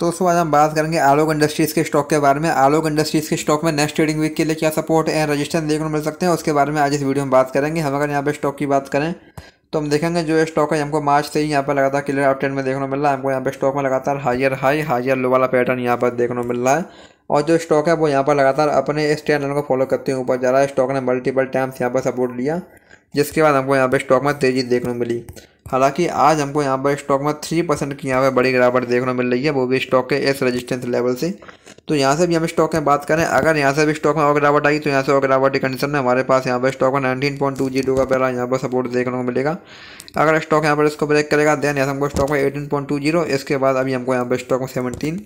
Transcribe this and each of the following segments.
तो उसके बाद हम बात करेंगे आलोक इंडस्ट्रीज़ के स्टॉक के बारे में आलोक इंडस्ट्रीज़ के स्टॉक में नेक्स्ट ट्रेडिंग वीक के लिए क्या सपोर्ट एंड रजिस्टेंस देखने को मिल सकते हैं उसके बारे में आज इस वीडियो में बात करेंगे हम अगर यहाँ पे स्टॉक की बात करें तो हम देखेंगे जो ये स्टॉक है हमको मार्च से ही यहाँ पर लगातार क्लियर अप ट्रेंड में देखने को मिल रहा है हमको यहाँ पे स्टॉक में लगातार हाइयर हाई हाइयर लो वाला पैटर्न यहाँ पर देखने को मिल रहा है और जो स्टॉक है वो यहाँ पर लगातार अपने इस ट्रेंड लाइन को फॉलो करते हुए ऊपर जा रहा है स्टॉक ने मल्टीपल टाइम्स यहाँ पर सपोर्ट लिया जिसके बाद हमको यहाँ पर स्टॉक में तेज़ी देखने को मिली हालांकि आज हमको यहाँ पर स्टॉक में थ्री परसेंट की यहाँ पर बड़ी गिरावट देखने मिल रही है वो भी स्टॉक के एस रेजिस्टेंस लेवल से तो यहाँ से भी हम स्टॉक में बात करें अगर यहाँ से भी स्टॉक में और गिरावट आई तो यहाँ से और गिरावट की कंडीशन में हमारे पास यहाँ पर स्टॉक में नाइनटीन पॉइंट टू जीरो का पहला यहाँ पर सपोर्ट देखने को मिलेगा अगर स्टॉक यहाँ पर इसको ब्रेक करेगा देन यहाँ से हमको स्टॉक में एटीन पॉइंट टू जीरो इसके बाद अभी हमको यहाँ पर स्टॉक में सेवनटीन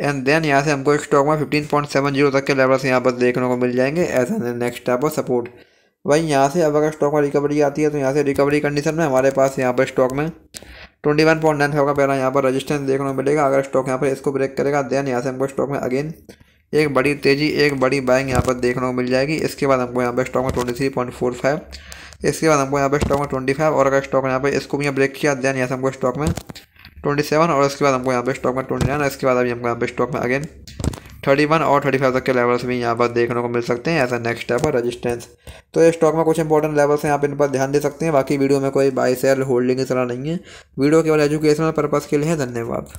एंड देन यहाँ से हमको स्टॉक में फिफ्टीन पॉइंट सेवन जीरो तक के लेवल से यहाँ पर देखने को मिल जाएंगे as an next type of support वहीं यहाँ से अब अगर स्टॉक में रिकवरी आती है तो यहाँ से रिकवरी कंडीशन में हमारे पास यहाँ पर स्टॉक में twenty one point nine five का पहला यहाँ पर रेजिस्टेंस देखने को मिलेगा अगर स्टॉक यहाँ पर इसको ब्रेक करेगा देन यहाँ से हमको स्टॉक में अगेन एक बड़ी तेज़ी एक बड़ी बाइंग यहाँ पर देखने को मिल जाएगी इसके बाद हमको यहाँ पर स्टॉक में twenty three point four five इसके बाद हमको यहाँ पर स्टॉक में ट्वेंटी फाइव और अगर स्टॉक यहाँ पर इसको भी यहाँ ब्रेक किया देन यहाँ से हमको स्टॉक में ट्वेंटी सेवन और इसके बाद हमको यहाँ पर स्टॉक में ट्वेंटी नाइन इसके बाद अभी हमको यहाँ पे स्टॉक में अगेन थर्टी वन और थर्टी फाइव तक के लेवल्स भी यहाँ पर देखने को मिल सकते हैं ऐसा ए नेक्स्ट स्टेप और रजिस्टेंस तो ये स्टॉक में कुछ इंपॉर्टेंट लेवल्स हैं आप इन पर ध्यान दे सकते हैं बाकी वीडियो में कोई बाई सेल होल्डिंग इस तरह नहीं है वीडियो केवल एजुकेशनल पर्पज़ के लिए धन्यवाद